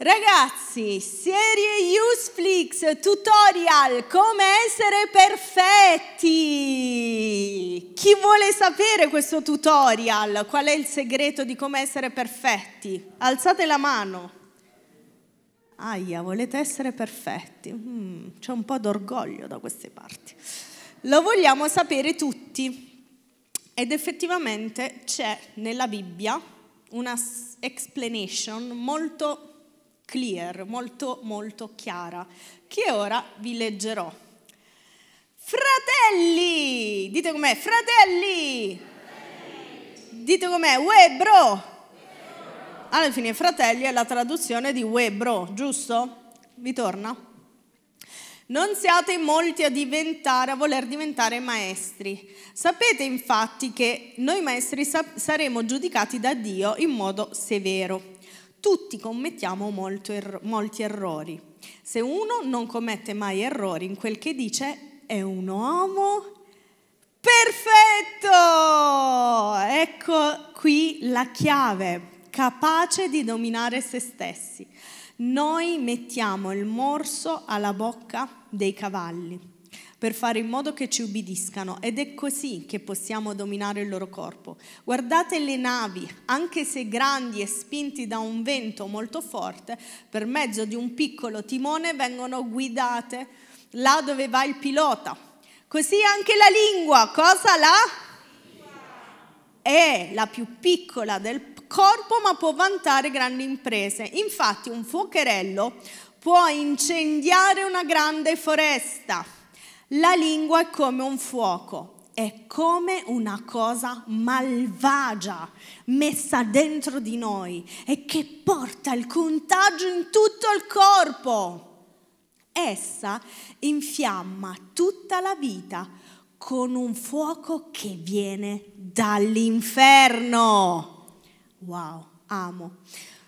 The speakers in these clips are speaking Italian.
Ragazzi, serie Useflix tutorial come essere perfetti. Chi vuole sapere questo tutorial? Qual è il segreto di come essere perfetti? Alzate la mano. Aia, volete essere perfetti? Mm, c'è un po' d'orgoglio da queste parti. Lo vogliamo sapere tutti. Ed effettivamente c'è nella Bibbia una explanation molto clear, molto molto chiara, che ora vi leggerò. Fratelli! Dite com'è, fratelli! fratelli. Dite com'è, uè bro! Alla fine fratelli è la traduzione di uè bro, giusto? Vi torna? Non siate molti a diventare, a voler diventare maestri. Sapete infatti che noi maestri saremo giudicati da Dio in modo severo. Tutti commettiamo er molti errori. Se uno non commette mai errori in quel che dice, è un uomo perfetto. Ecco qui la chiave, capace di dominare se stessi. Noi mettiamo il morso alla bocca dei cavalli per fare in modo che ci ubbidiscano ed è così che possiamo dominare il loro corpo. Guardate le navi, anche se grandi e spinti da un vento molto forte, per mezzo di un piccolo timone vengono guidate là dove va il pilota. Così anche la lingua, cosa la? È la più piccola del corpo ma può vantare grandi imprese. Infatti un fuocherello può incendiare una grande foresta. La lingua è come un fuoco, è come una cosa malvagia messa dentro di noi e che porta il contagio in tutto il corpo. Essa infiamma tutta la vita con un fuoco che viene dall'inferno. Wow, amo.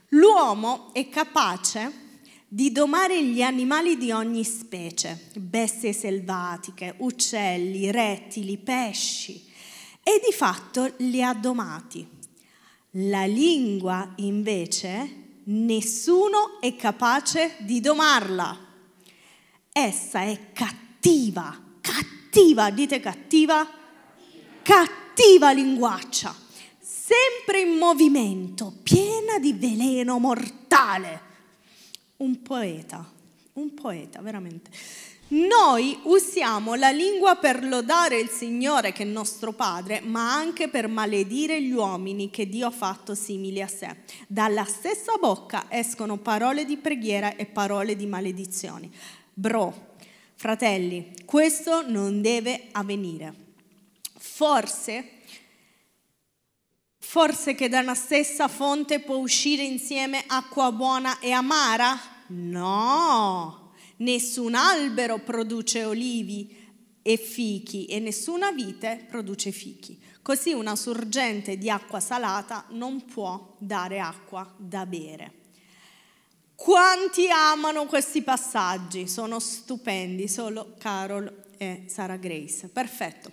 L'uomo è capace di domare gli animali di ogni specie, bestie selvatiche, uccelli, rettili, pesci, e di fatto li ha domati. La lingua, invece, nessuno è capace di domarla. Essa è cattiva, cattiva, dite cattiva, cattiva linguaccia, sempre in movimento, piena di veleno mortale un poeta, un poeta veramente. Noi usiamo la lingua per lodare il Signore che è nostro Padre, ma anche per maledire gli uomini che Dio ha fatto simili a sé. Dalla stessa bocca escono parole di preghiera e parole di maledizioni. Bro, fratelli, questo non deve avvenire. Forse Forse che da una stessa fonte può uscire insieme acqua buona e amara? No, nessun albero produce olivi e fichi e nessuna vite produce fichi. Così una sorgente di acqua salata non può dare acqua da bere. Quanti amano questi passaggi? Sono stupendi, solo Carol e Sara Grace. Perfetto.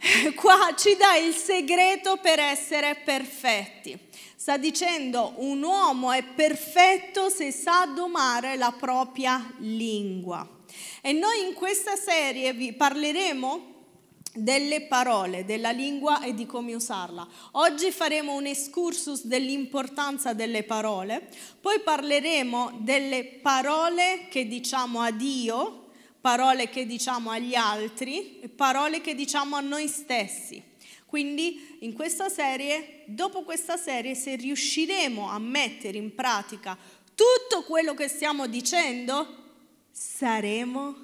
qua ci dà il segreto per essere perfetti. Sta dicendo un uomo è perfetto se sa domare la propria lingua. E noi in questa serie vi parleremo delle parole, della lingua e di come usarla. Oggi faremo un excursus dell'importanza delle parole, poi parleremo delle parole che diciamo a Dio parole che diciamo agli altri e parole che diciamo a noi stessi. Quindi in questa serie, dopo questa serie, se riusciremo a mettere in pratica tutto quello che stiamo dicendo, saremo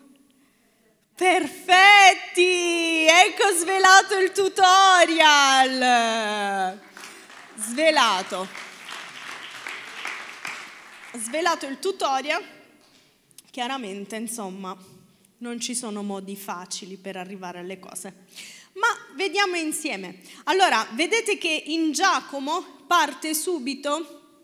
perfetti. Ecco svelato il tutorial. Svelato. Svelato il tutorial. Chiaramente, insomma non ci sono modi facili per arrivare alle cose. Ma vediamo insieme. Allora, vedete che in Giacomo parte subito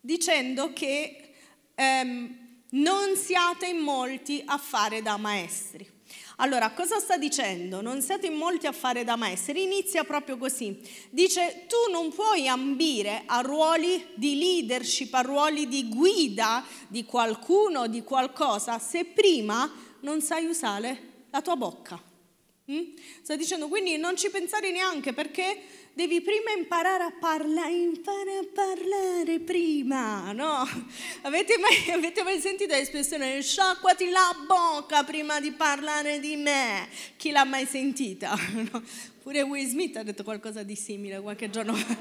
dicendo che ehm, non siate in molti a fare da maestri. Allora, cosa sta dicendo? Non siate in molti a fare da maestri. Inizia proprio così. Dice, tu non puoi ambire a ruoli di leadership, a ruoli di guida di qualcuno, di qualcosa, se prima non sai usare la tua bocca. Mm? Sta dicendo quindi non ci pensare neanche perché devi prima imparare a parlare, imparare a parlare prima, no? Avete mai, avete mai sentito l'espressione sciacquati la bocca prima di parlare di me? Chi l'ha mai sentita? No? Pure Will Smith ha detto qualcosa di simile qualche giorno fa.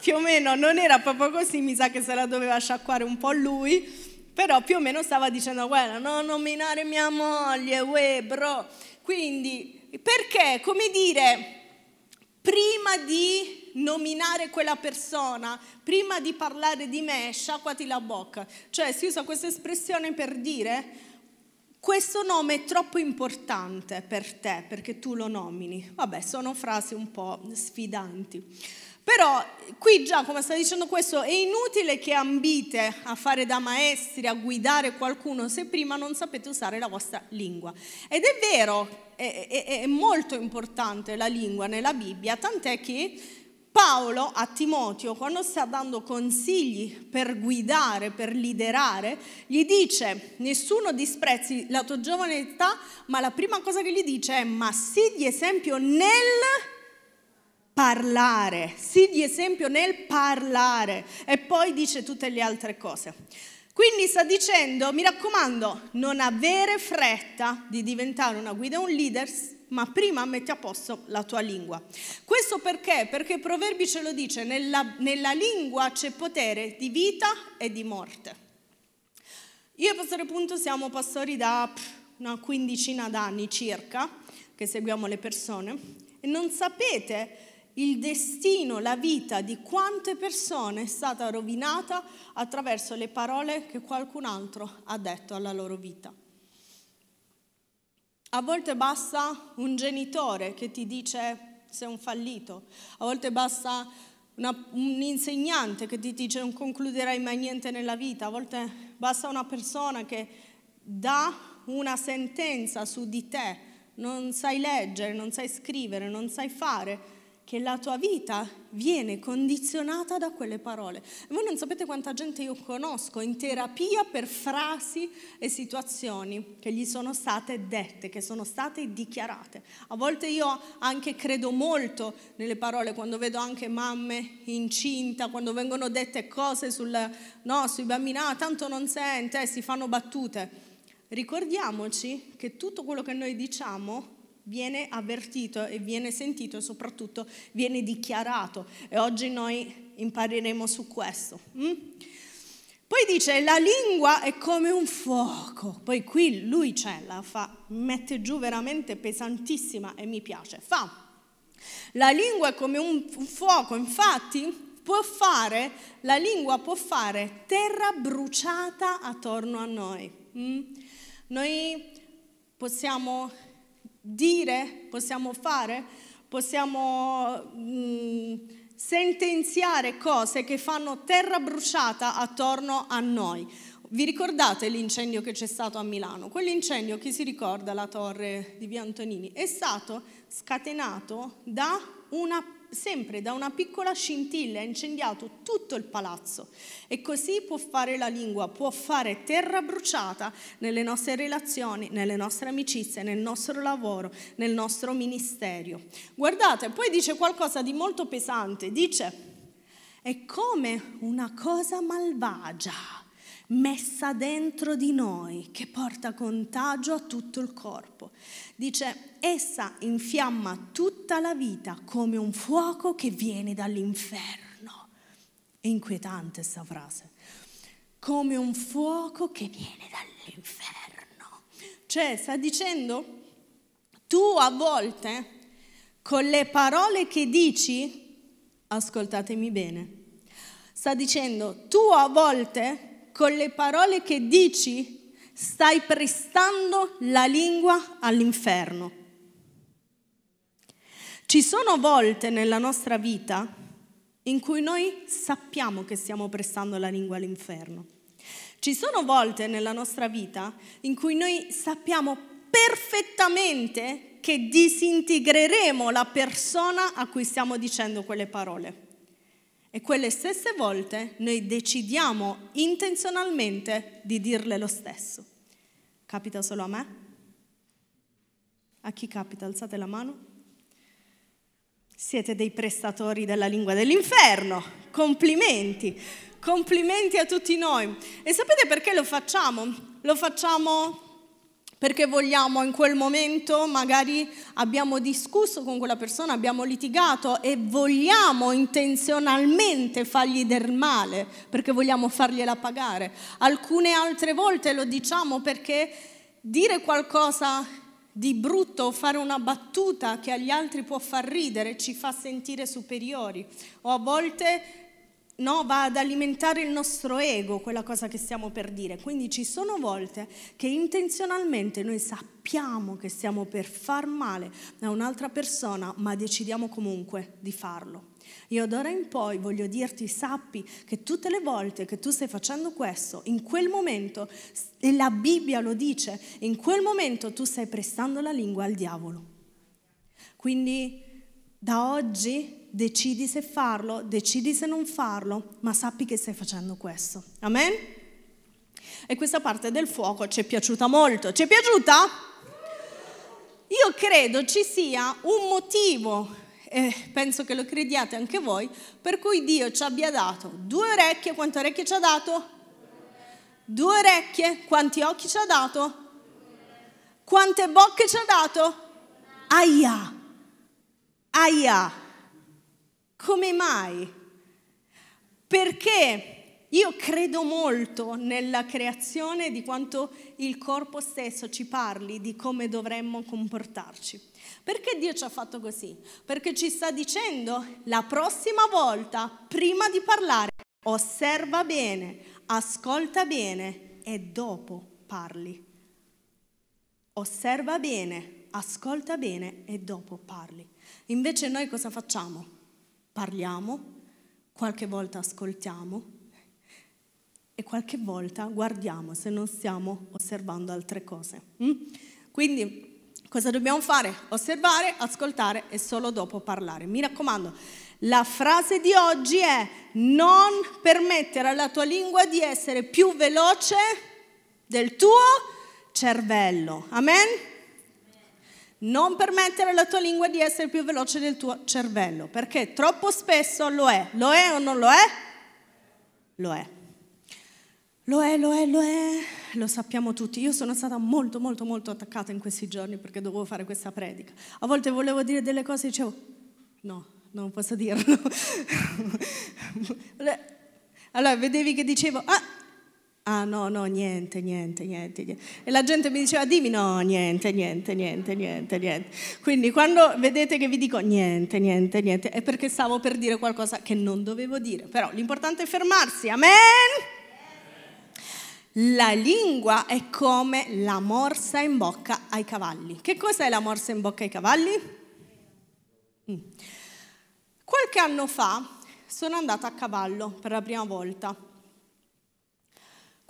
Più o meno non era proprio così, mi sa che se la doveva sciacquare un po' lui però più o meno stava dicendo guarda non nominare mia moglie, uè bro. Quindi perché, come dire, prima di nominare quella persona, prima di parlare di me, sciacquati la bocca. Cioè si usa questa espressione per dire questo nome è troppo importante per te perché tu lo nomini. Vabbè, sono frasi un po' sfidanti. Però qui già, come sta dicendo questo, è inutile che ambite a fare da maestri, a guidare qualcuno se prima non sapete usare la vostra lingua. Ed è vero, è, è, è molto importante la lingua nella Bibbia, tant'è che Paolo a Timotio, quando sta dando consigli per guidare, per liderare, gli dice, nessuno disprezzi la tua giovane età, ma la prima cosa che gli dice è, ma sii di esempio nel parlare, sì di esempio nel parlare e poi dice tutte le altre cose. Quindi sta dicendo, mi raccomando, non avere fretta di diventare una guida, un leader, ma prima metti a posto la tua lingua. Questo perché? Perché Proverbi ce lo dice, nella, nella lingua c'è potere di vita e di morte. Io e Pastore Punto siamo pastori da una quindicina d'anni circa, che seguiamo le persone, e non sapete il destino, la vita di quante persone è stata rovinata attraverso le parole che qualcun altro ha detto alla loro vita. A volte basta un genitore che ti dice sei un fallito, a volte basta una, un insegnante che ti dice non concluderai mai niente nella vita, a volte basta una persona che dà una sentenza su di te, non sai leggere, non sai scrivere, non sai fare, che la tua vita viene condizionata da quelle parole. voi non sapete quanta gente io conosco in terapia per frasi e situazioni che gli sono state dette, che sono state dichiarate. A volte io anche credo molto nelle parole, quando vedo anche mamme incinta, quando vengono dette cose sul, no, sui bambini, ah, tanto non sente, eh, si fanno battute. Ricordiamoci che tutto quello che noi diciamo viene avvertito e viene sentito e soprattutto viene dichiarato e oggi noi impareremo su questo. Mm? Poi dice la lingua è come un fuoco, poi qui lui ce la fa, mette giù veramente pesantissima e mi piace, fa. La lingua è come un fuoco, infatti può fare, la lingua può fare terra bruciata attorno a noi. Mm? Noi possiamo dire, possiamo fare, possiamo mh, mm, sentenziare cose che fanno terra bruciata attorno a noi. Vi ricordate l'incendio che c'è stato a Milano? Quell'incendio, chi si ricorda la torre di via Antonini, è stato scatenato da una sempre da una piccola scintilla ha incendiato tutto il palazzo. E così può fare la lingua, può fare terra bruciata nelle nostre relazioni, nelle nostre amicizie, nel nostro lavoro, nel nostro ministerio. Guardate, poi dice qualcosa di molto pesante, dice è come una cosa malvagia messa dentro di noi che porta contagio a tutto il corpo. Dice, essa infiamma tutta la vita come un fuoco che viene dall'inferno. È inquietante questa frase. Come un fuoco che viene dall'inferno. Cioè, sta dicendo, tu a volte con le parole che dici, ascoltatemi bene, sta dicendo, tu a volte con le parole che dici stai prestando la lingua all'inferno. Ci sono volte nella nostra vita in cui noi sappiamo che stiamo prestando la lingua all'inferno. Ci sono volte nella nostra vita in cui noi sappiamo perfettamente che disintegreremo la persona a cui stiamo dicendo quelle parole. E quelle stesse volte noi decidiamo intenzionalmente di dirle lo stesso. Capita solo a me? A chi capita? Alzate la mano. Siete dei prestatori della lingua dell'inferno. Complimenti. Complimenti a tutti noi. E sapete perché lo facciamo? Lo facciamo perché vogliamo in quel momento, magari abbiamo discusso con quella persona, abbiamo litigato e vogliamo intenzionalmente fargli del male, perché vogliamo fargliela pagare. Alcune altre volte lo diciamo perché dire qualcosa di brutto, fare una battuta che agli altri può far ridere, ci fa sentire superiori. O a volte no, va ad alimentare il nostro ego, quella cosa che stiamo per dire. Quindi ci sono volte che intenzionalmente noi sappiamo che stiamo per far male a un'altra persona, ma decidiamo comunque di farlo. Io d'ora in poi voglio dirti, sappi che tutte le volte che tu stai facendo questo, in quel momento, e la Bibbia lo dice, in quel momento tu stai prestando la lingua al diavolo. Quindi da oggi decidi se farlo, decidi se non farlo, ma sappi che stai facendo questo. Amen? E questa parte del fuoco ci è piaciuta molto. Ci è piaciuta? Io credo ci sia un motivo e penso che lo crediate anche voi, per cui Dio ci abbia dato due orecchie, quante orecchie ci ha dato? Due orecchie, quanti occhi ci ha dato? Quante bocche ci ha dato? Aia, aia. Come mai? Perché io credo molto nella creazione di quanto il corpo stesso ci parli di come dovremmo comportarci. Perché Dio ci ha fatto così? Perché ci sta dicendo la prossima volta, prima di parlare, osserva bene, ascolta bene e dopo parli. Osserva bene, ascolta bene e dopo parli. Invece noi cosa facciamo? parliamo, qualche volta ascoltiamo e qualche volta guardiamo se non stiamo osservando altre cose. Mm? Quindi cosa dobbiamo fare? Osservare, ascoltare e solo dopo parlare. Mi raccomando, la frase di oggi è non permettere alla tua lingua di essere più veloce del tuo cervello. Amen? Non permettere alla tua lingua di essere più veloce del tuo cervello, perché troppo spesso lo è. Lo è o non lo è? Lo è. Lo è, lo è, lo è, lo sappiamo tutti. Io sono stata molto, molto, molto attaccata in questi giorni perché dovevo fare questa predica. A volte volevo dire delle cose e dicevo, no, non posso dirlo. allora vedevi che dicevo, ah, Ah no, no, niente, niente, niente, niente. E la gente mi diceva, dimmi no, niente, niente, niente, niente, niente. Quindi quando vedete che vi dico niente, niente, niente, è perché stavo per dire qualcosa che non dovevo dire. Però l'importante è fermarsi, amen? La lingua è come la morsa in bocca ai cavalli. Che cos'è la morsa in bocca ai cavalli? Mm. Qualche anno fa sono andata a cavallo per la prima volta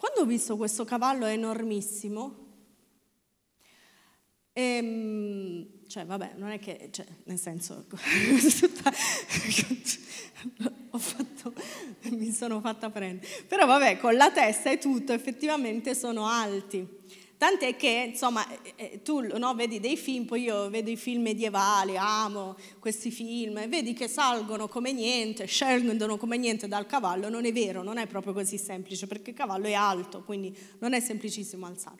quando ho visto questo cavallo enormissimo, e, ehm, cioè, vabbè, non è che, cioè, nel senso, tutta, fatto, mi sono fatta prendere. Però vabbè, con la testa e tutto, effettivamente sono alti. Tant'è che, insomma, eh, eh, tu no, vedi dei film, poi io vedo i film medievali, amo questi film, e vedi che salgono come niente, scendono come niente dal cavallo, non è vero, non è proprio così semplice, perché il cavallo è alto, quindi non è semplicissimo alzare,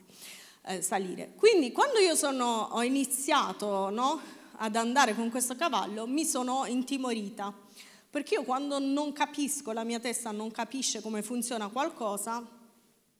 eh, salire. Quindi quando io sono, ho iniziato no, ad andare con questo cavallo, mi sono intimorita, perché io quando non capisco, la mia testa non capisce come funziona qualcosa,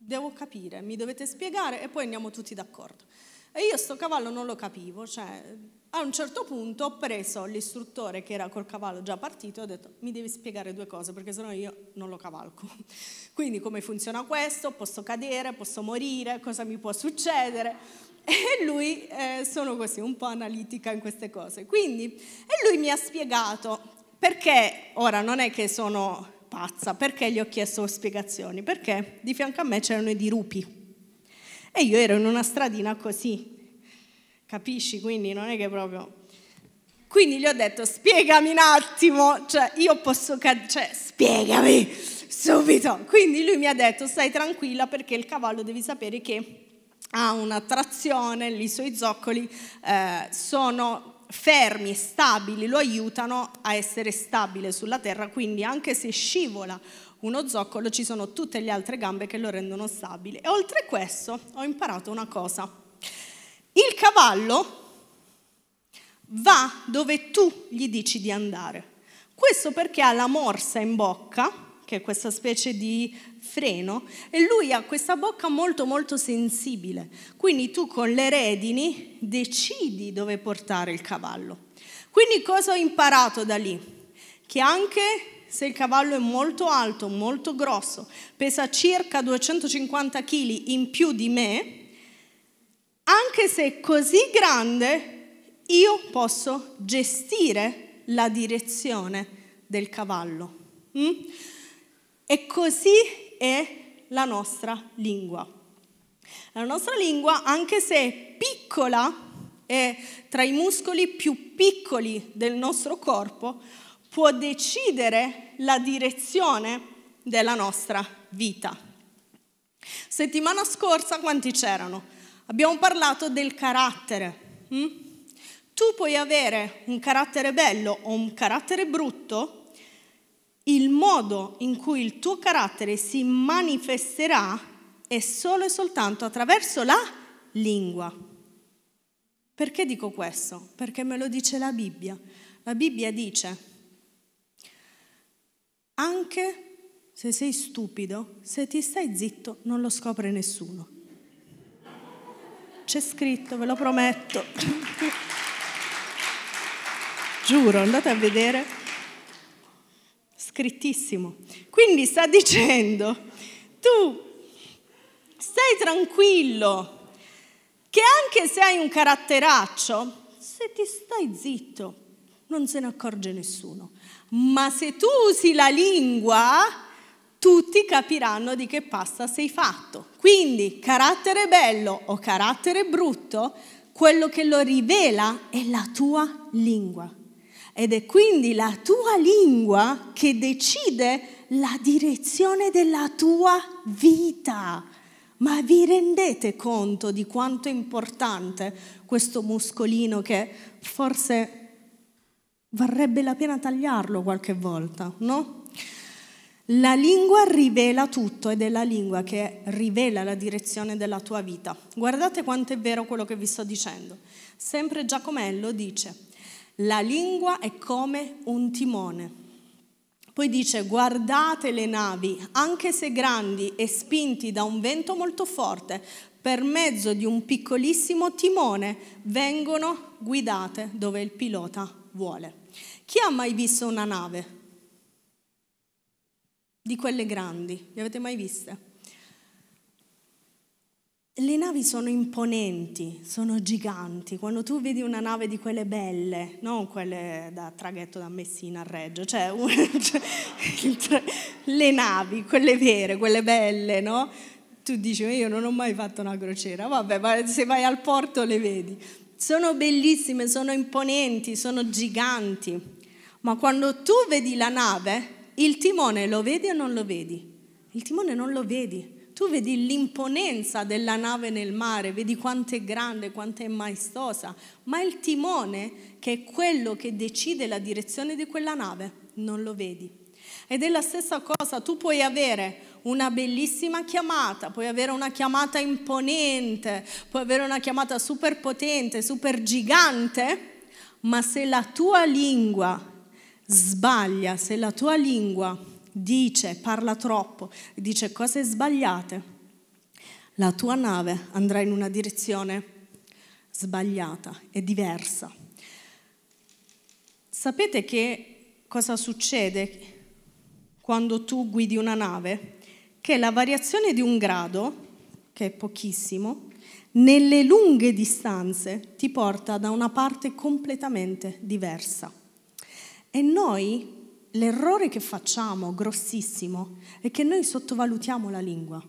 devo capire, mi dovete spiegare e poi andiamo tutti d'accordo. E io sto cavallo non lo capivo, cioè a un certo punto ho preso l'istruttore che era col cavallo già partito e ho detto mi devi spiegare due cose perché sennò io non lo cavalco. Quindi come funziona questo, posso cadere, posso morire, cosa mi può succedere? E lui, eh, sono così un po' analitica in queste cose. Quindi, e lui mi ha spiegato perché, ora non è che sono pazza. Perché gli ho chiesto spiegazioni? Perché di fianco a me c'erano i dirupi e io ero in una stradina così, capisci? Quindi non è che proprio... Quindi gli ho detto spiegami un attimo, cioè io posso... cioè spiegami subito. Quindi lui mi ha detto stai tranquilla perché il cavallo devi sapere che ha una trazione, i suoi zoccoli eh, sono fermi e stabili lo aiutano a essere stabile sulla terra, quindi anche se scivola uno zoccolo ci sono tutte le altre gambe che lo rendono stabile. E oltre a questo ho imparato una cosa. Il cavallo va dove tu gli dici di andare. Questo perché ha la morsa in bocca che è questa specie di freno, e lui ha questa bocca molto molto sensibile. Quindi tu con le redini decidi dove portare il cavallo. Quindi cosa ho imparato da lì? Che anche se il cavallo è molto alto, molto grosso, pesa circa 250 kg in più di me, anche se è così grande, io posso gestire la direzione del cavallo. Mm? E così è la nostra lingua. La nostra lingua, anche se piccola, è tra i muscoli più piccoli del nostro corpo, può decidere la direzione della nostra vita. Settimana scorsa quanti c'erano? Abbiamo parlato del carattere. Hm? Tu puoi avere un carattere bello o un carattere brutto, il modo in cui il tuo carattere si manifesterà è solo e soltanto attraverso la lingua. Perché dico questo? Perché me lo dice la Bibbia. La Bibbia dice, anche se sei stupido, se ti stai zitto non lo scopre nessuno. C'è scritto, ve lo prometto. Giuro, andate a vedere scrittissimo. Quindi sta dicendo, tu stai tranquillo, che anche se hai un caratteraccio, se ti stai zitto, non se ne accorge nessuno. Ma se tu usi la lingua, tutti capiranno di che pasta sei fatto. Quindi carattere bello o carattere brutto, quello che lo rivela è la tua lingua ed è quindi la tua lingua che decide la direzione della tua vita. Ma vi rendete conto di quanto è importante questo muscolino che forse varrebbe la pena tagliarlo qualche volta, no? La lingua rivela tutto ed è la lingua che rivela la direzione della tua vita. Guardate quanto è vero quello che vi sto dicendo. Sempre Giacomello dice, la lingua è come un timone. Poi dice, guardate le navi, anche se grandi e spinti da un vento molto forte, per mezzo di un piccolissimo timone vengono guidate dove il pilota vuole. Chi ha mai visto una nave? Di quelle grandi, le avete mai viste? le navi sono imponenti, sono giganti. Quando tu vedi una nave di quelle belle, non quelle da traghetto da Messina a Reggio, cioè, cioè le navi, quelle vere, quelle belle, no? Tu dici, io non ho mai fatto una crociera, vabbè, ma se vai al porto le vedi. Sono bellissime, sono imponenti, sono giganti. Ma quando tu vedi la nave, il timone lo vedi o non lo vedi? Il timone non lo vedi tu vedi l'imponenza della nave nel mare, vedi quanto è grande, quanto è maestosa, ma il timone, che è quello che decide la direzione di quella nave, non lo vedi. Ed è la stessa cosa, tu puoi avere una bellissima chiamata, puoi avere una chiamata imponente, puoi avere una chiamata super potente, super gigante, ma se la tua lingua sbaglia, se la tua lingua dice, parla troppo, dice cose sbagliate, la tua nave andrà in una direzione sbagliata e diversa. Sapete che cosa succede quando tu guidi una nave? Che la variazione di un grado, che è pochissimo, nelle lunghe distanze ti porta da una parte completamente diversa. E noi l'errore che facciamo, grossissimo, è che noi sottovalutiamo la lingua.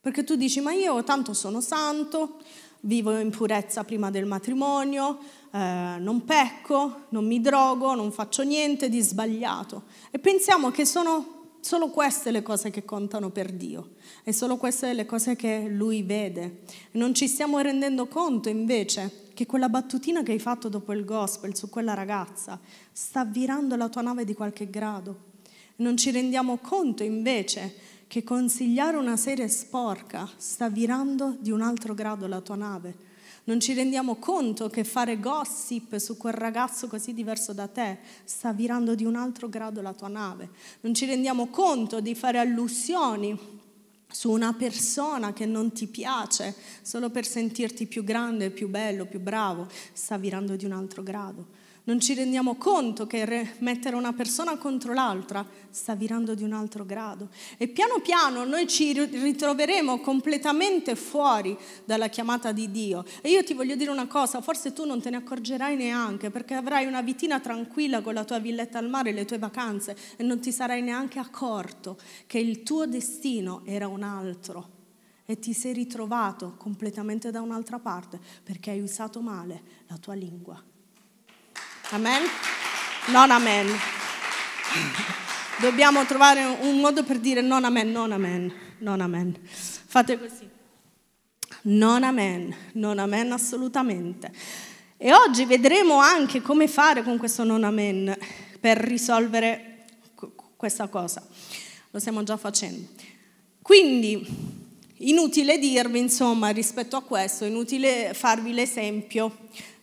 Perché tu dici, ma io tanto sono santo, vivo in purezza prima del matrimonio, eh, non pecco, non mi drogo, non faccio niente di sbagliato. E pensiamo che sono Solo queste le cose che contano per Dio e solo queste le cose che Lui vede. Non ci stiamo rendendo conto invece che quella battutina che hai fatto dopo il gospel su quella ragazza sta virando la tua nave di qualche grado. Non ci rendiamo conto invece che consigliare una serie sporca sta virando di un altro grado la tua nave non ci rendiamo conto che fare gossip su quel ragazzo così diverso da te sta virando di un altro grado la tua nave. Non ci rendiamo conto di fare allusioni su una persona che non ti piace solo per sentirti più grande, più bello, più bravo, sta virando di un altro grado. Non ci rendiamo conto che mettere una persona contro l'altra sta virando di un altro grado. E piano piano noi ci ritroveremo completamente fuori dalla chiamata di Dio. E io ti voglio dire una cosa, forse tu non te ne accorgerai neanche perché avrai una vitina tranquilla con la tua villetta al mare e le tue vacanze e non ti sarai neanche accorto che il tuo destino era un altro e ti sei ritrovato completamente da un'altra parte perché hai usato male la tua lingua. Amen? Non amen. Dobbiamo trovare un modo per dire non amen, non amen, non amen. Fate così. Non amen, non amen assolutamente. E oggi vedremo anche come fare con questo non amen per risolvere questa cosa. Lo stiamo già facendo. Quindi, inutile dirvi, insomma, rispetto a questo, inutile farvi l'esempio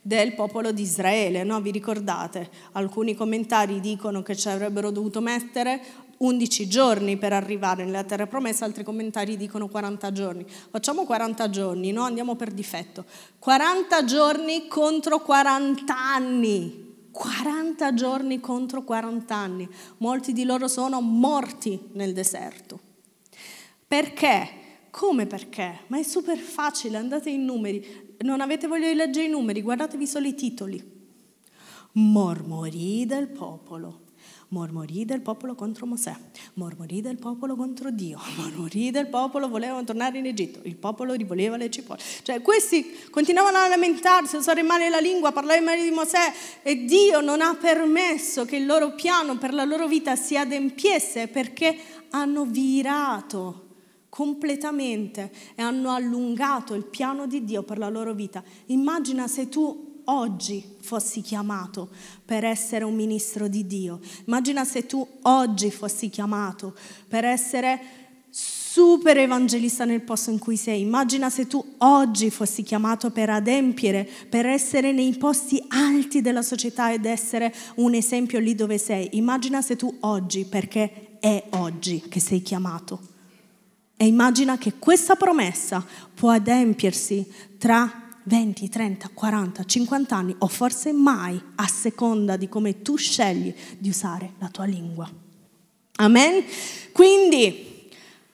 del popolo di Israele, no? vi ricordate? Alcuni commentari dicono che ci avrebbero dovuto mettere 11 giorni per arrivare nella terra promessa, altri commentari dicono 40 giorni. Facciamo 40 giorni, no? andiamo per difetto. 40 giorni contro 40 anni. 40 giorni contro 40 anni. Molti di loro sono morti nel deserto. Perché? Come perché? Ma è super facile, andate in numeri non avete voglia di leggere i numeri, guardatevi solo i titoli. Mormorì del popolo. Mormorì del popolo contro Mosè, mormorì del popolo contro Dio, mormorì del popolo volevano tornare in Egitto, il popolo rivoleva le cipolle. Cioè questi continuavano a lamentarsi, a usare male la lingua, a parlare male di Mosè e Dio non ha permesso che il loro piano per la loro vita si adempiesse perché hanno virato completamente e hanno allungato il piano di Dio per la loro vita. Immagina se tu oggi fossi chiamato per essere un ministro di Dio. Immagina se tu oggi fossi chiamato per essere super evangelista nel posto in cui sei. Immagina se tu oggi fossi chiamato per adempiere, per essere nei posti alti della società ed essere un esempio lì dove sei. Immagina se tu oggi, perché è oggi che sei chiamato e immagina che questa promessa può adempiersi tra 20, 30, 40, 50 anni o forse mai a seconda di come tu scegli di usare la tua lingua. Amen? Quindi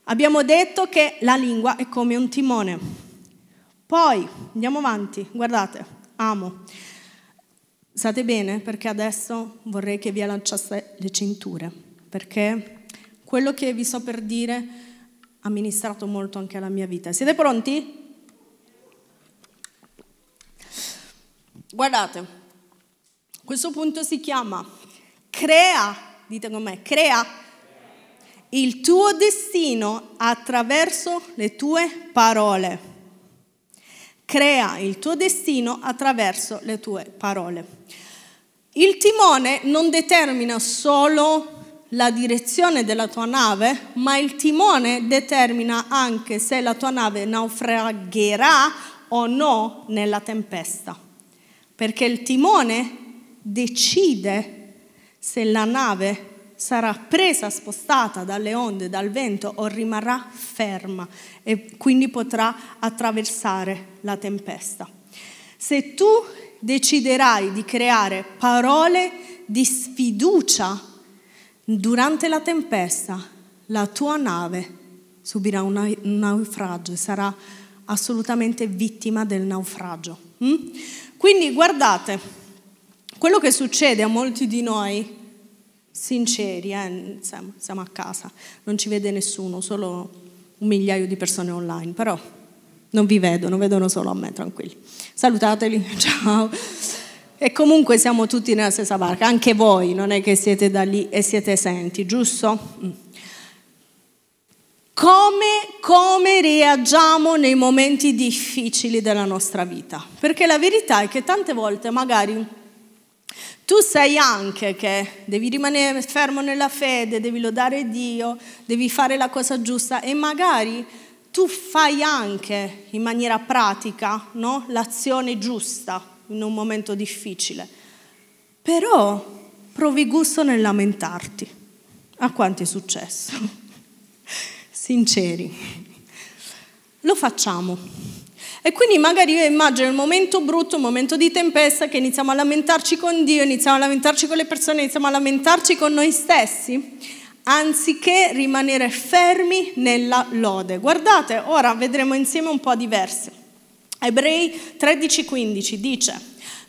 abbiamo detto che la lingua è come un timone. Poi andiamo avanti, guardate, amo. State bene perché adesso vorrei che vi lanciaste le cinture, perché quello che vi so per dire è ha ministrato molto anche alla mia vita. Siete pronti? Guardate, questo punto si chiama crea, dite con me, crea il tuo destino attraverso le tue parole. Crea il tuo destino attraverso le tue parole. Il timone non determina solo la direzione della tua nave, ma il timone determina anche se la tua nave naufragherà o no nella tempesta, perché il timone decide se la nave sarà presa, spostata dalle onde, dal vento o rimarrà ferma e quindi potrà attraversare la tempesta. Se tu deciderai di creare parole di sfiducia Durante la tempesta la tua nave subirà un naufragio sarà assolutamente vittima del naufragio. Hm? Quindi guardate, quello che succede a molti di noi, sinceri, eh, siamo, siamo a casa, non ci vede nessuno, solo un migliaio di persone online, però non vi vedono, vedono solo a me, tranquilli. Salutateli, ciao e comunque siamo tutti nella stessa barca, anche voi non è che siete da lì e siete esenti, giusto? Mm. Come, come reagiamo nei momenti difficili della nostra vita? Perché la verità è che tante volte magari tu sai anche che devi rimanere fermo nella fede, devi lodare Dio, devi fare la cosa giusta e magari tu fai anche in maniera pratica no? l'azione giusta, in un momento difficile, però provi gusto nel lamentarti. A quanto è successo? Sinceri. Lo facciamo. E quindi magari io immagino il momento brutto, un momento di tempesta, che iniziamo a lamentarci con Dio, iniziamo a lamentarci con le persone, iniziamo a lamentarci con noi stessi anziché rimanere fermi nella lode. Guardate, ora vedremo insieme un po' diverse. Ebrei 13:15 dice,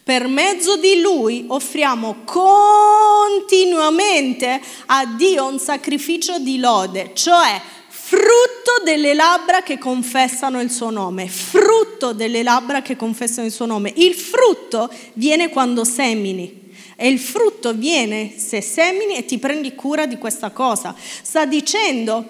per mezzo di lui offriamo continuamente a Dio un sacrificio di lode, cioè frutto delle labbra che confessano il suo nome, frutto delle labbra che confessano il suo nome. Il frutto viene quando semini. E il frutto viene se semini e ti prendi cura di questa cosa. Sta dicendo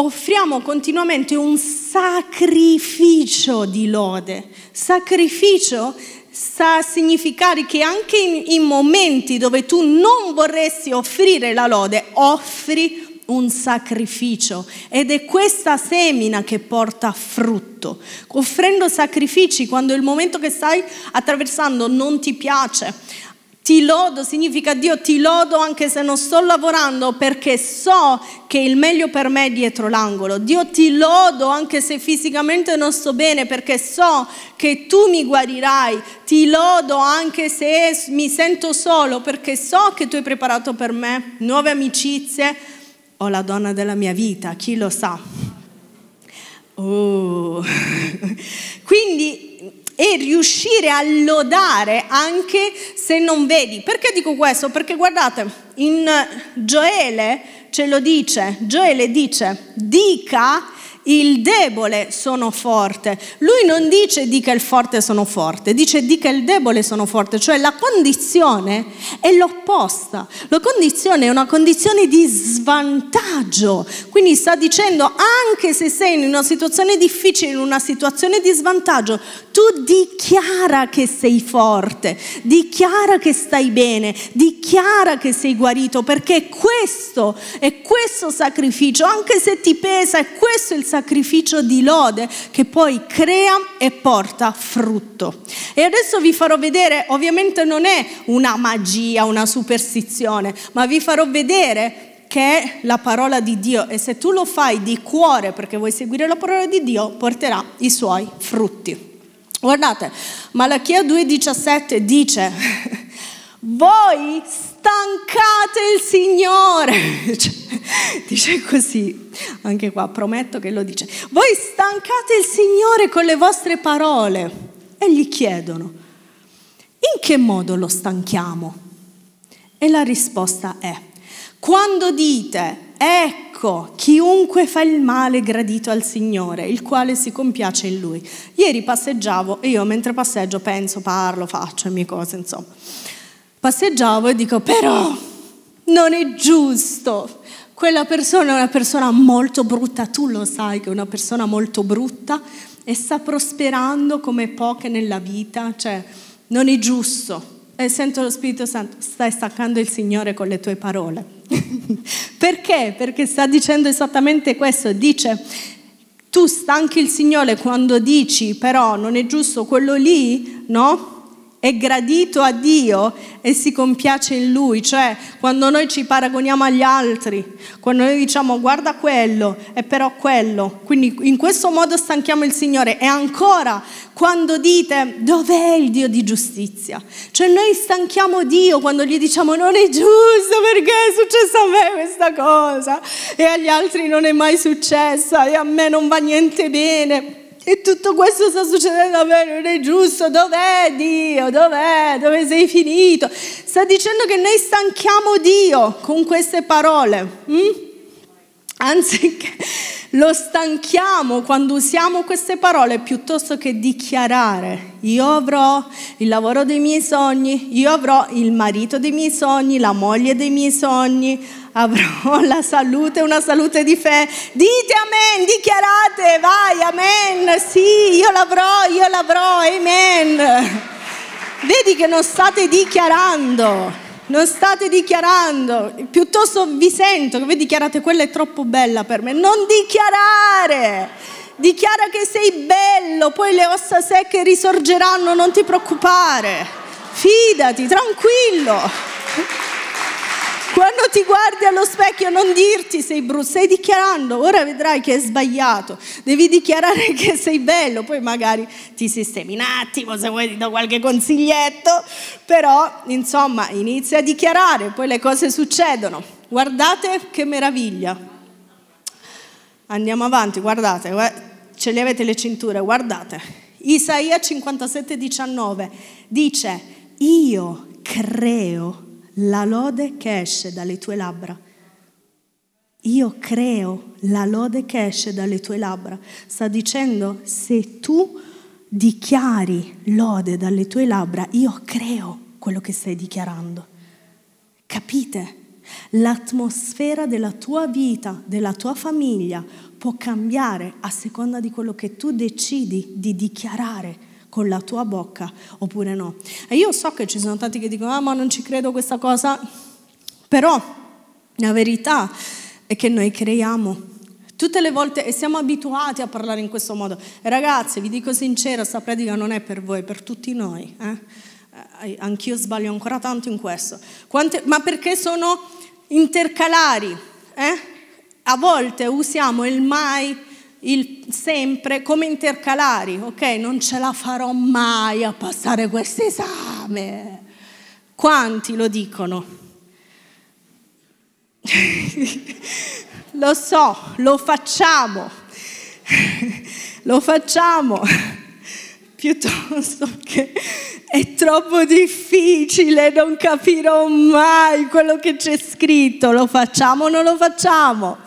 offriamo continuamente un sacrificio di lode. Sacrificio sa significare che anche in, in, momenti dove tu non vorresti offrire la lode, offri un sacrificio ed è questa semina che porta frutto. Offrendo sacrifici quando il momento che stai attraversando non ti piace, ti lodo significa Dio ti lodo anche se non sto lavorando perché so che il meglio per me è dietro l'angolo. Dio ti lodo anche se fisicamente non sto bene perché so che tu mi guarirai. Ti lodo anche se mi sento solo perché so che tu hai preparato per me nuove amicizie o la donna della mia vita, chi lo sa. Oh. Quindi e riuscire a lodare anche se non vedi. Perché dico questo? Perché guardate, in Gioele ce lo dice, Gioele dice, dica il debole sono forte. Lui non dice dica il forte sono forte, dice dica il debole sono forte, cioè la condizione è l'opposta. La condizione è una condizione di svantaggio. Quindi sta dicendo anche se sei in una situazione difficile, in una situazione di svantaggio, tu dichiara che sei forte, dichiara che stai bene, dichiara che sei guarito, perché questo è questo sacrificio, anche se ti pesa, è questo il sacrificio sacrificio di lode che poi crea e porta frutto. E adesso vi farò vedere, ovviamente non è una magia, una superstizione, ma vi farò vedere che è la parola di Dio e se tu lo fai di cuore perché vuoi seguire la parola di Dio porterà i suoi frutti. Guardate, Malachia 2,17 dice, voi stancate il Signore. Cioè, dice così, anche qua prometto che lo dice. Voi stancate il Signore con le vostre parole e gli chiedono, in che modo lo stanchiamo? E la risposta è, quando dite, ecco, chiunque fa il male gradito al Signore, il quale si compiace in Lui. Ieri passeggiavo e io mentre passeggio penso, parlo, faccio le mie cose, insomma. Passeggiavo e dico, però non è giusto, quella persona è una persona molto brutta, tu lo sai che è una persona molto brutta e sta prosperando come poche nella vita, cioè non è giusto. E sento lo Spirito Santo, stai staccando il Signore con le tue parole. Perché? Perché sta dicendo esattamente questo, dice tu stanchi il Signore quando dici però non è giusto quello lì, no? è gradito a Dio e si compiace in Lui, cioè quando noi ci paragoniamo agli altri, quando noi diciamo guarda quello e però quello, quindi in questo modo stanchiamo il Signore e ancora quando dite dov'è il Dio di giustizia, cioè noi stanchiamo Dio quando gli diciamo non è giusto perché è successa a me questa cosa e agli altri non è mai successa e a me non va niente bene. E tutto questo sta succedendo a me, non è giusto, dov'è Dio? Dov'è? Dove sei finito? Sta dicendo che noi stanchiamo Dio con queste parole. Mm? anziché lo stanchiamo quando usiamo queste parole piuttosto che dichiarare io avrò il lavoro dei miei sogni, io avrò il marito dei miei sogni, la moglie dei miei sogni, avrò la salute, una salute di fede. Dite amen, dichiarate, vai, amen, sì, io l'avrò, io l'avrò, amen. Vedi che non state dichiarando non state dichiarando, piuttosto vi sento che voi dichiarate quella è troppo bella per me. Non dichiarare! Dichiara che sei bello, poi le ossa secche risorgeranno, non ti preoccupare. Fidati, tranquillo. Quando ti guardi allo specchio non dirti sei brutto, stai dichiarando, ora vedrai che è sbagliato, devi dichiarare che sei bello, poi magari ti sistemi un attimo se vuoi ti do qualche consiglietto, però insomma inizia a dichiarare, poi le cose succedono. Guardate che meraviglia. Andiamo avanti, guardate, eh. ce li avete le cinture, guardate. Isaia 57, 19 dice, io creo la lode che esce dalle tue labbra. Io creo la lode che esce dalle tue labbra. Sta dicendo, se tu dichiari lode dalle tue labbra, io creo quello che stai dichiarando. Capite? L'atmosfera della tua vita, della tua famiglia può cambiare a seconda di quello che tu decidi di dichiarare con la tua bocca oppure no. E io so che ci sono tanti che dicono, ah ma non ci credo questa cosa, però la verità è che noi creiamo Tutte le volte, e siamo abituati a parlare in questo modo, ragazzi, vi dico sincera, questa predica non è per voi, è per tutti noi. Eh? eh? Anch'io sbaglio ancora tanto in questo. Quante, ma perché sono intercalari? Eh? A volte usiamo il mai il sempre come intercalari, ok? Non ce la farò mai a passare questo esame. Quanti lo dicono? lo so, lo facciamo, lo facciamo piuttosto che è troppo difficile, non capirò mai quello che c'è scritto, lo facciamo o non lo facciamo?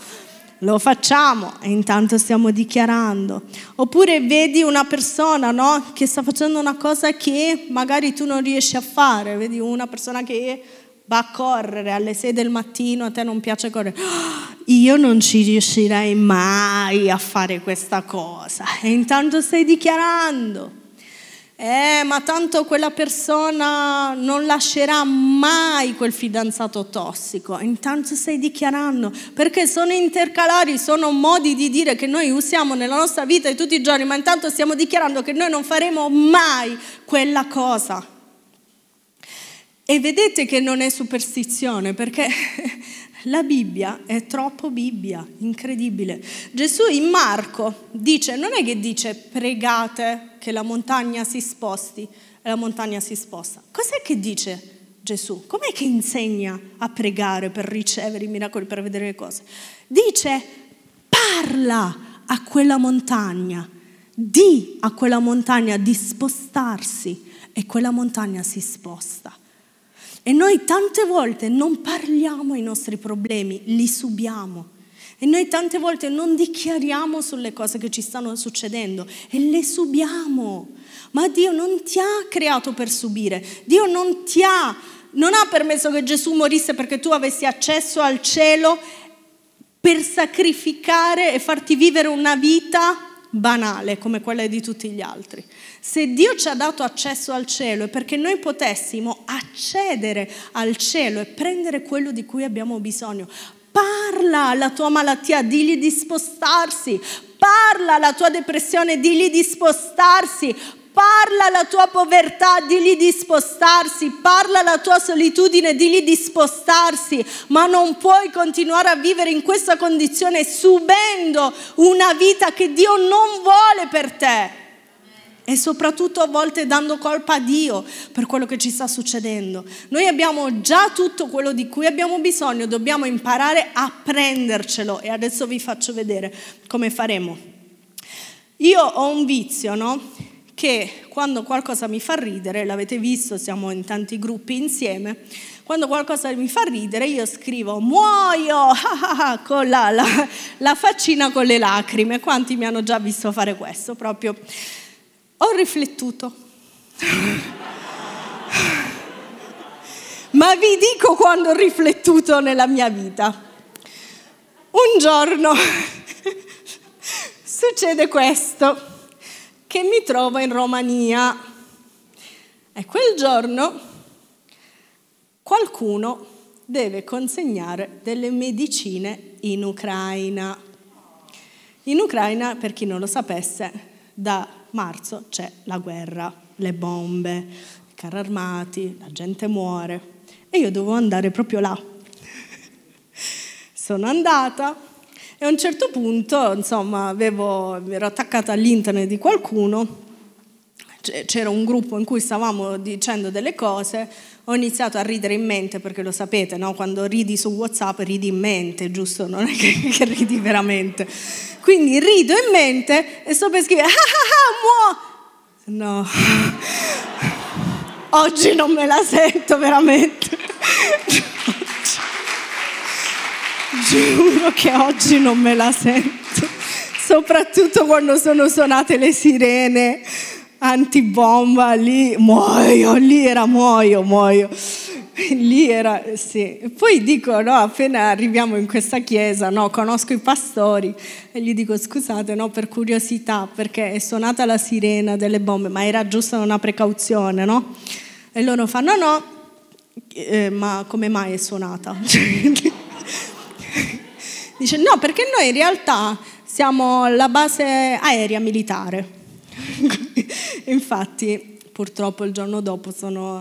lo facciamo e intanto stiamo dichiarando. Oppure vedi una persona no, che sta facendo una cosa che magari tu non riesci a fare, vedi una persona che va a correre alle 6 del mattino, a te non piace correre. Oh, io non ci riuscirei mai a fare questa cosa. E intanto stai dichiarando eh, ma tanto quella persona non lascerà mai quel fidanzato tossico. Intanto stai dichiarando, perché sono intercalari, sono modi di dire che noi usiamo nella nostra vita di tutti i giorni, ma intanto stiamo dichiarando che noi non faremo mai quella cosa. E vedete che non è superstizione, perché La Bibbia è troppo Bibbia, incredibile. Gesù in Marco dice, non è che dice pregate che la montagna si sposti, e la montagna si sposta. Cos'è che dice Gesù? Com'è che insegna a pregare per ricevere i miracoli, per vedere le cose? Dice parla a quella montagna, di a quella montagna di spostarsi e quella montagna si sposta. E noi tante volte non parliamo i nostri problemi, li subiamo. E noi tante volte non dichiariamo sulle cose che ci stanno succedendo e le subiamo. Ma Dio non ti ha creato per subire. Dio non ti ha, non ha permesso che Gesù morisse perché tu avessi accesso al cielo per sacrificare e farti vivere una vita banale come quella di tutti gli altri. Se Dio ci ha dato accesso al cielo è perché noi potessimo accedere al cielo e prendere quello di cui abbiamo bisogno. Parla alla tua malattia, digli di spostarsi. Parla alla tua depressione, digli di spostarsi Parla la tua povertà, digli di spostarsi, parla la tua solitudine, digli di spostarsi, ma non puoi continuare a vivere in questa condizione subendo una vita che Dio non vuole per te. E soprattutto a volte dando colpa a Dio per quello che ci sta succedendo. Noi abbiamo già tutto quello di cui abbiamo bisogno, dobbiamo imparare a prendercelo e adesso vi faccio vedere come faremo. Io ho un vizio, no? che quando qualcosa mi fa ridere, l'avete visto, siamo in tanti gruppi insieme, quando qualcosa mi fa ridere io scrivo muoio con la, la, la faccina con le lacrime. Quanti mi hanno già visto fare questo? Proprio ho riflettuto. Ma vi dico quando ho riflettuto nella mia vita. Un giorno succede questo che mi trovo in Romania. E quel giorno qualcuno deve consegnare delle medicine in Ucraina. In Ucraina, per chi non lo sapesse, da marzo c'è la guerra, le bombe, i carri armati, la gente muore. E io dovevo andare proprio là. Sono andata, e a un certo punto, insomma, avevo, ero attaccata all'internet di qualcuno, c'era un gruppo in cui stavamo dicendo delle cose, ho iniziato a ridere in mente, perché lo sapete, no? quando ridi su WhatsApp ridi in mente, giusto? Non è che, che ridi veramente. Quindi rido in mente e sto per scrivere, ah ah ah, muo! No, oggi non me la sento veramente giuro che oggi non me la sento, soprattutto quando sono suonate le sirene antibomba, lì muoio, lì era muoio, muoio. Lì era, sì. Poi dico, no, appena arriviamo in questa chiesa, no, conosco i pastori e gli dico, scusate, no, per curiosità, perché è suonata la sirena delle bombe, ma era giusta una precauzione, no? E loro fanno, no, no, eh, ma come mai è suonata? dice no, perché noi in realtà siamo la base aerea militare. Infatti, purtroppo il giorno dopo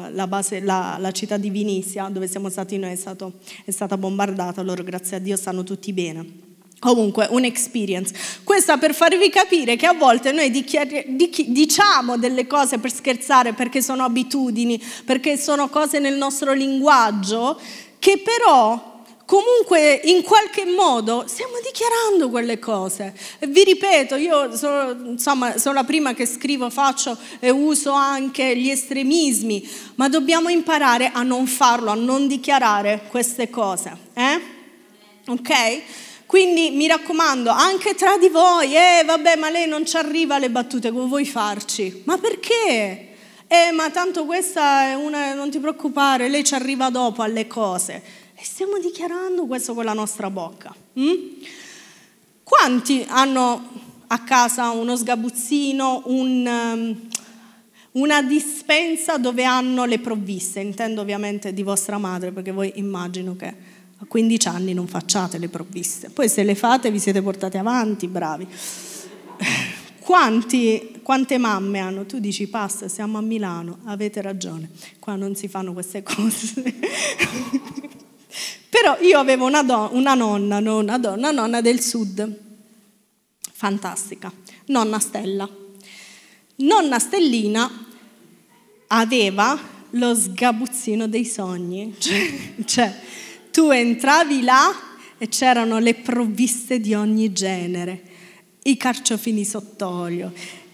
la, base, la, la, città di Vinizia, dove siamo stati noi, è, stato, è stata bombardata, loro grazie a Dio stanno tutti bene. Comunque, un'experience. Questa per farvi capire che a volte noi diciamo delle cose per scherzare, perché sono abitudini, perché sono cose nel nostro linguaggio, che però comunque in qualche modo stiamo dichiarando quelle cose. E vi ripeto, io sono, insomma, sono la prima che scrivo, faccio e uso anche gli estremismi, ma dobbiamo imparare a non farlo, a non dichiarare queste cose. Eh? Ok? Quindi mi raccomando, anche tra di voi, eh vabbè, ma lei non ci arriva alle battute, come vuoi farci? Ma perché? Eh, ma tanto questa è una, non ti preoccupare, lei ci arriva dopo alle cose. E stiamo dichiarando questo con la nostra bocca. Mm? Quanti hanno a casa uno sgabuzzino, un, ehm, una dispensa dove hanno le provviste? Intendo ovviamente di vostra madre, perché voi immagino che a 15 anni non facciate le provviste. Poi se le fate vi siete portati avanti, bravi. Quanti, quante mamme hanno? Tu dici pasta, siamo a Milano, avete ragione, qua non si fanno queste cose. Però io avevo una, don- una nonna, non una donna, nonna del sud, fantastica, nonna Stella. Nonna Stellina aveva lo sgabuzzino dei sogni, cioè, cioè tu entravi là e c'erano le provviste di ogni genere, i carciofini sott'olio,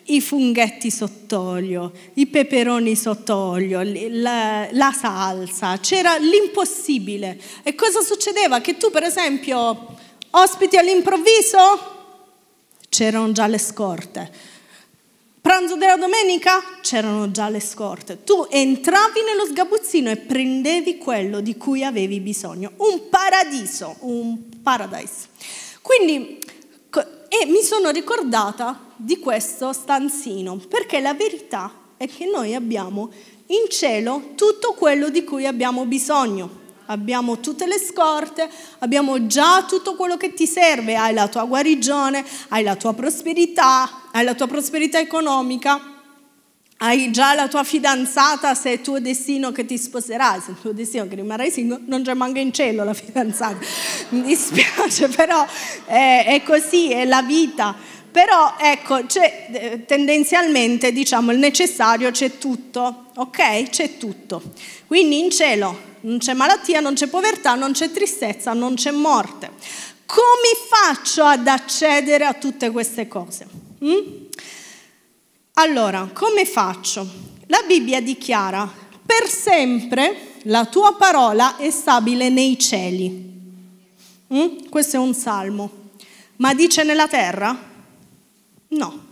i funghetti sott'olio, i peperoni sott'olio, la, la salsa, c'era l'impossibile. E cosa succedeva? Che tu per esempio ospiti all'improvviso? C'erano già le scorte. Pranzo della domenica? C'erano già le scorte. Tu entravi nello sgabuzzino e prendevi quello di cui avevi bisogno. Un paradiso, un paradise. Quindi e mi sono ricordata di questo stanzino, perché la verità è che noi abbiamo in cielo tutto quello di cui abbiamo bisogno. Abbiamo tutte le scorte, abbiamo già tutto quello che ti serve, hai la tua guarigione, hai la tua prosperità, hai la tua prosperità economica, hai già la tua fidanzata se è il tuo destino che ti sposerai, se è il tuo destino che rimarrai single, non c'è manca in cielo la fidanzata, mi dispiace, però è, è così, è la vita. Però ecco, eh, tendenzialmente diciamo il necessario c'è tutto, ok? C'è tutto. Quindi in cielo non c'è malattia, non c'è povertà, non c'è tristezza, non c'è morte. Come faccio ad accedere a tutte queste cose? Mm? Allora, come faccio? La Bibbia dichiara, per sempre la tua parola è stabile nei cieli. Mm? Questo è un salmo. Ma dice nella terra? No.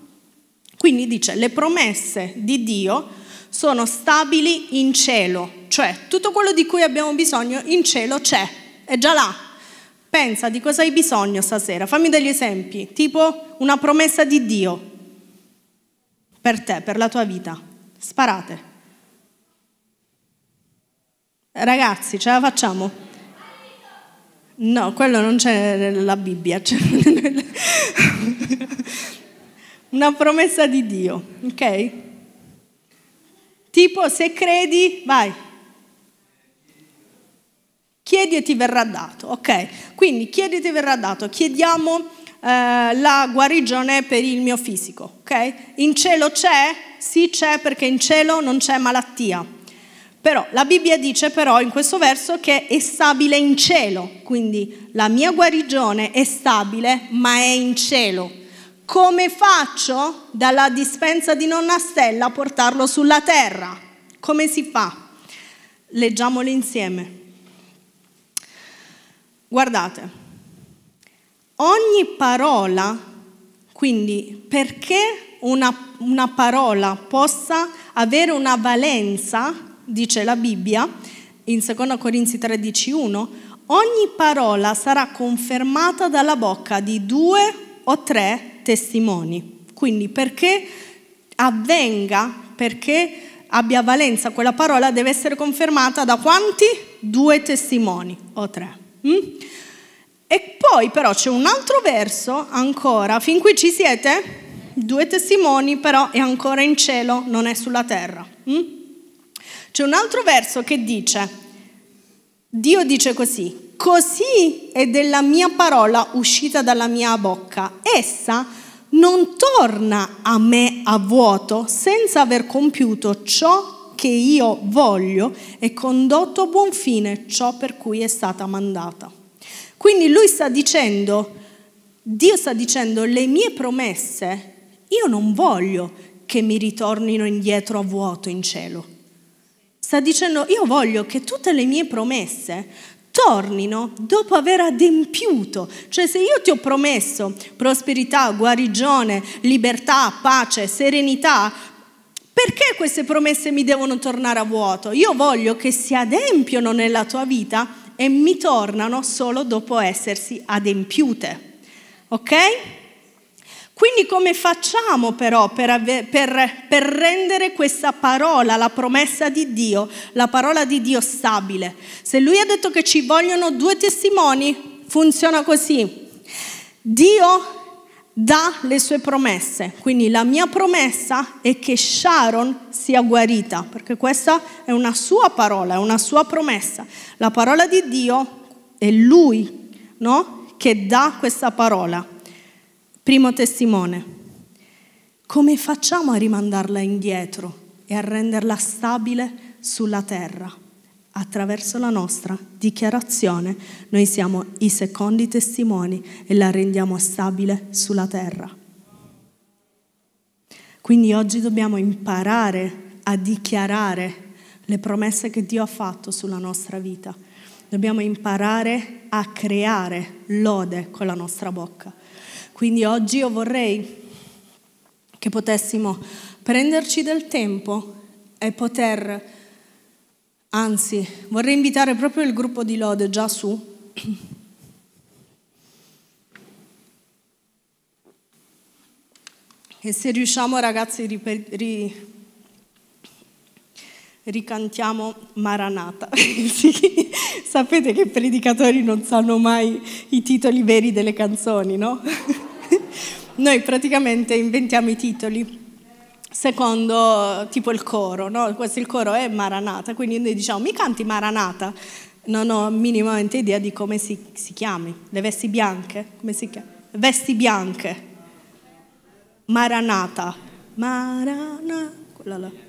Quindi dice, le promesse di Dio sono stabili in cielo, cioè tutto quello di cui abbiamo bisogno in cielo c'è, è già là. Pensa di cosa hai bisogno stasera, fammi degli esempi, tipo una promessa di Dio, per te, per la tua vita. Sparate. Ragazzi, ce la facciamo? No, quello non c'è nella Bibbia. C'è nel... Una promessa di Dio, ok? Tipo, se credi, vai. Chiedi e ti verrà dato, ok? Quindi chiedi e ti verrà dato. Chiediamo eh, la guarigione per il mio fisico, ok? In cielo c'è? Sì c'è perché in cielo non c'è malattia. Però la Bibbia dice però in questo verso che è stabile in cielo, quindi la mia guarigione è stabile ma è in cielo. Come faccio dalla dispensa di nonna Stella a portarlo sulla terra? Come si fa? Leggiamolo insieme. Guardate, Ogni parola, quindi perché una, una parola possa avere una valenza, dice la Bibbia in 2 Corinzi 13.1, ogni parola sarà confermata dalla bocca di due o tre testimoni. Quindi perché avvenga, perché abbia valenza quella parola, deve essere confermata da quanti? Due testimoni o tre. Mm? E poi però c'è un altro verso ancora, fin qui ci siete? Due testimoni però è ancora in cielo, non è sulla terra. Mm? C'è un altro verso che dice, Dio dice così, così è della mia parola uscita dalla mia bocca, essa non torna a me a vuoto senza aver compiuto ciò che io voglio e condotto a buon fine ciò per cui è stata mandata. Quindi lui sta dicendo, Dio sta dicendo, le mie promesse, io non voglio che mi ritornino indietro a vuoto in cielo. Sta dicendo, io voglio che tutte le mie promesse tornino dopo aver adempiuto. Cioè se io ti ho promesso prosperità, guarigione, libertà, pace, serenità, perché queste promesse mi devono tornare a vuoto? Io voglio che si adempiano nella tua vita e mi tornano solo dopo essersi adempiute. Ok? Quindi come facciamo però per, per, per, rendere questa parola, la promessa di Dio, la parola di Dio stabile? Se lui ha detto che ci vogliono due testimoni, funziona così. Dio dà le sue promesse. Quindi la mia promessa è che Sharon sia guarita, perché questa è una sua parola, è una sua promessa. La parola di Dio è Lui no? che dà questa parola. Primo testimone. Come facciamo a rimandarla indietro e a renderla stabile sulla terra? attraverso la nostra dichiarazione noi siamo i secondi testimoni e la rendiamo stabile sulla terra. Quindi oggi dobbiamo imparare a dichiarare le promesse che Dio ha fatto sulla nostra vita. Dobbiamo imparare a creare lode con la nostra bocca. Quindi oggi io vorrei che potessimo prenderci del tempo e poter Anzi, vorrei invitare proprio il gruppo di lode già su. E se riusciamo ragazzi riper- ri- ricantiamo Maranata. sì. Sapete che i predicatori non sanno mai i titoli veri delle canzoni, no? Noi praticamente inventiamo i titoli secondo tipo il coro, no? questo il coro è Maranata, quindi noi diciamo mi canti Maranata, non ho minimamente idea di come si, si chiami, le vesti bianche, come si chiama? Vesti bianche, Maranata, Maranata, quella là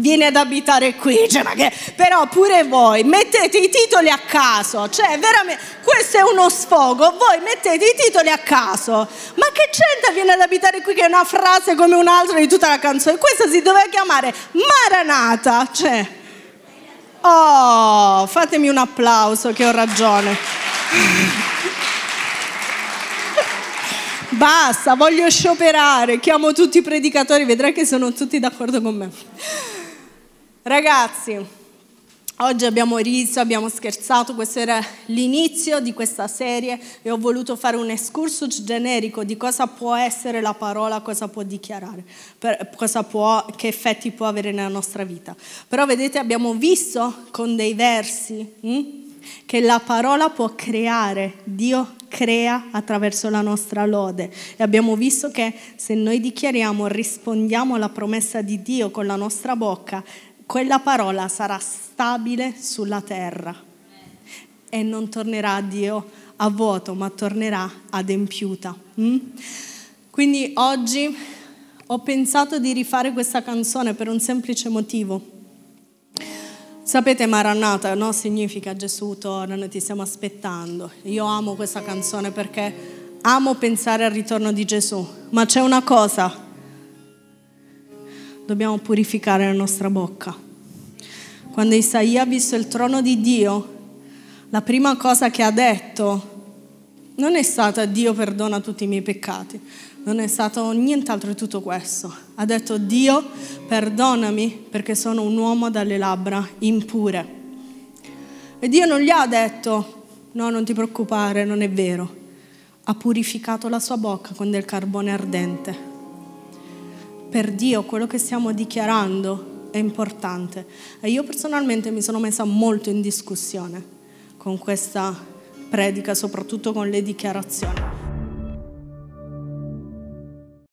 viene ad abitare qui, cioè, che... però pure voi mettete i titoli a caso, cioè veramente questo è uno sfogo, voi mettete i titoli a caso, ma che c'entra viene ad abitare qui che è una frase come un'altra di tutta la canzone, questa si doveva chiamare Maranata, cioè... Oh, fatemi un applauso che ho ragione. Basta, voglio scioperare, chiamo tutti i predicatori, vedrai che sono tutti d'accordo con me. Ragazzi, oggi abbiamo riso, abbiamo scherzato, questo era l'inizio di questa serie e ho voluto fare un excursus generico di cosa può essere la parola, cosa può dichiarare, può, che effetti può avere nella nostra vita. Però vedete abbiamo visto con dei versi hm, che la parola può creare, Dio crea attraverso la nostra lode. E abbiamo visto che se noi dichiariamo, rispondiamo alla promessa di Dio con la nostra bocca, quella parola sarà stabile sulla terra e non tornerà a Dio a vuoto, ma tornerà adempiuta. Mm? Quindi oggi ho pensato di rifare questa canzone per un semplice motivo. Sapete Maranata, no? Significa Gesù torna, noi ti stiamo aspettando. Io amo questa canzone perché amo pensare al ritorno di Gesù, ma c'è una cosa dobbiamo purificare la nostra bocca. Quando Isaia ha visto il trono di Dio, la prima cosa che ha detto non è stata Dio perdona tutti i miei peccati, non è stato nient'altro di tutto questo. Ha detto Dio perdonami perché sono un uomo dalle labbra impure. E Dio non gli ha detto no, non ti preoccupare, non è vero. Ha purificato la sua bocca con del carbone ardente per Dio quello che stiamo dichiarando è importante. E io personalmente mi sono messa molto in discussione con questa predica, soprattutto con le dichiarazioni.